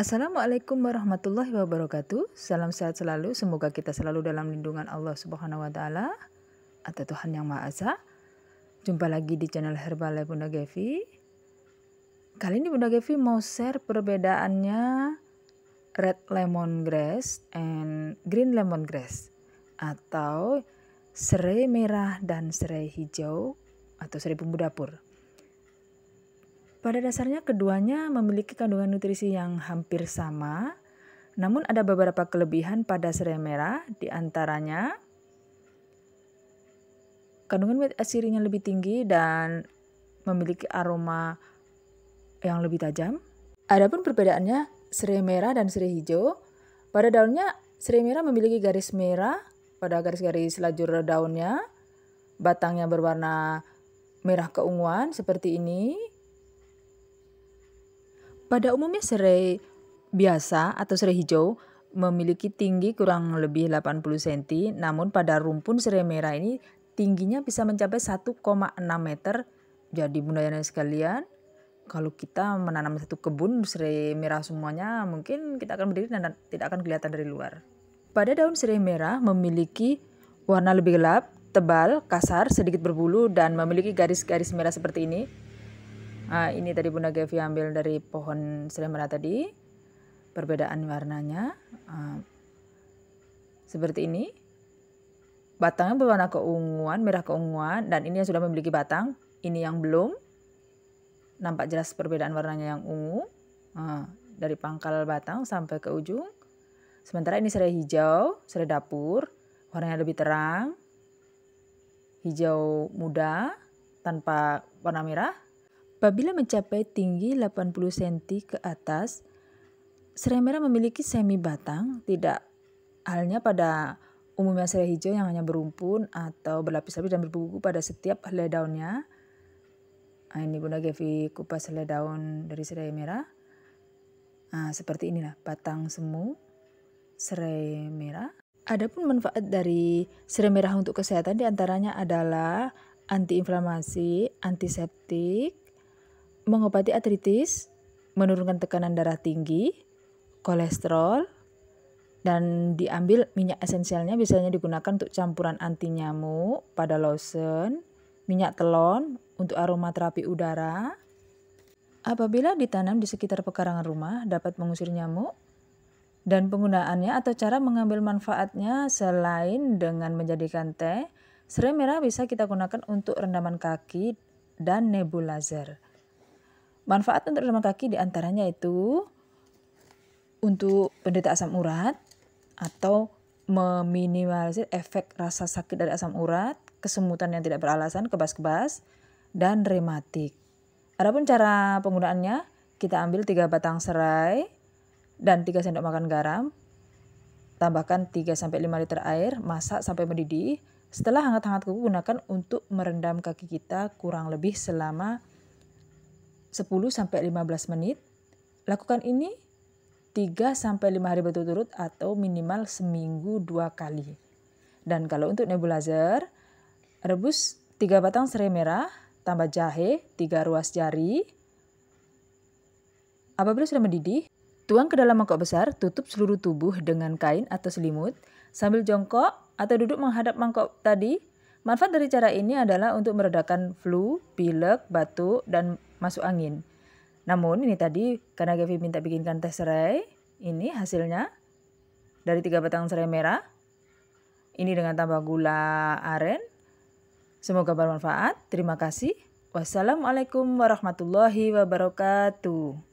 Assalamualaikum warahmatullahi wabarakatuh. Salam sehat selalu. Semoga kita selalu dalam lindungan Allah Subhanahu wa taala atau Tuhan Yang Maha Esa. Jumpa lagi di channel herbal Bunda Gevi. Kali ini Bunda Gevi mau share perbedaannya red lemon grass and green lemon grass atau serai merah dan serai hijau atau serai bumbu dapur. Pada dasarnya keduanya memiliki kandungan nutrisi yang hampir sama, namun ada beberapa kelebihan pada serai merah, diantaranya kandungan asirinya lebih tinggi dan memiliki aroma yang lebih tajam. Adapun perbedaannya, serai merah dan serai hijau, pada daunnya serai merah memiliki garis merah pada garis-garis lajur daunnya, batangnya berwarna merah keunguan seperti ini, pada umumnya serai biasa atau serai hijau memiliki tinggi kurang lebih 80 cm, namun pada rumpun serai merah ini tingginya bisa mencapai 1,6 meter. Jadi bunda yang sekalian, kalau kita menanam satu kebun serai merah semuanya, mungkin kita akan berdiri dan tidak akan kelihatan dari luar. Pada daun serai merah memiliki warna lebih gelap, tebal, kasar, sedikit berbulu, dan memiliki garis-garis merah seperti ini uh, ini tadi Bunda Gavi ambil dari pohon selembara tadi perbedaan warnanya uh, seperti ini batangnya berwarna keunguan merah keunguan dan ini yang sudah memiliki batang ini yang belum nampak jelas perbedaan warnanya yang ungu uh, dari pangkal batang sampai ke ujung sementara ini serai hijau serai dapur warnanya lebih terang hijau muda tanpa warna merah Apabila mencapai tinggi 80 cm ke atas, serai merah memiliki semi batang, tidak halnya pada umumnya serai hijau yang hanya berumpun atau berlapis-lapis dan berbuku pada setiap helai daunnya. Nah, ini Bunda Gevi kupas helai daun dari serai merah. Nah, seperti inilah batang semu serai merah. Adapun manfaat dari serai merah untuk kesehatan diantaranya adalah antiinflamasi, antiseptik, mengobati artritis, menurunkan tekanan darah tinggi, kolesterol, dan diambil minyak esensialnya biasanya digunakan untuk campuran anti nyamuk pada lotion, minyak telon untuk aromaterapi udara. Apabila ditanam di sekitar pekarangan rumah dapat mengusir nyamuk dan penggunaannya atau cara mengambil manfaatnya selain dengan menjadikan teh, serai merah bisa kita gunakan untuk rendaman kaki dan nebulizer. Manfaat untuk lemak kaki diantaranya itu untuk penderita asam urat atau meminimalisir efek rasa sakit dari asam urat, kesemutan yang tidak beralasan, kebas-kebas, dan rematik. Adapun cara penggunaannya, kita ambil 3 batang serai dan 3 sendok makan garam, tambahkan 3 5 liter air, masak sampai mendidih. Setelah hangat-hangat kuku gunakan untuk merendam kaki kita kurang lebih selama 10 sampai 15 menit. Lakukan ini 3 sampai 5 hari berturut-turut atau minimal seminggu dua kali. Dan kalau untuk nebulizer, rebus 3 batang serai merah, tambah jahe, 3 ruas jari. Apabila sudah mendidih, tuang ke dalam mangkok besar, tutup seluruh tubuh dengan kain atau selimut, sambil jongkok atau duduk menghadap mangkok tadi, Manfaat dari cara ini adalah untuk meredakan flu, pilek, batuk, dan masuk angin. Namun ini tadi karena Gavi minta bikinkan teh serai, ini hasilnya dari tiga batang serai merah. Ini dengan tambah gula aren. Semoga bermanfaat. Terima kasih. Wassalamualaikum warahmatullahi wabarakatuh.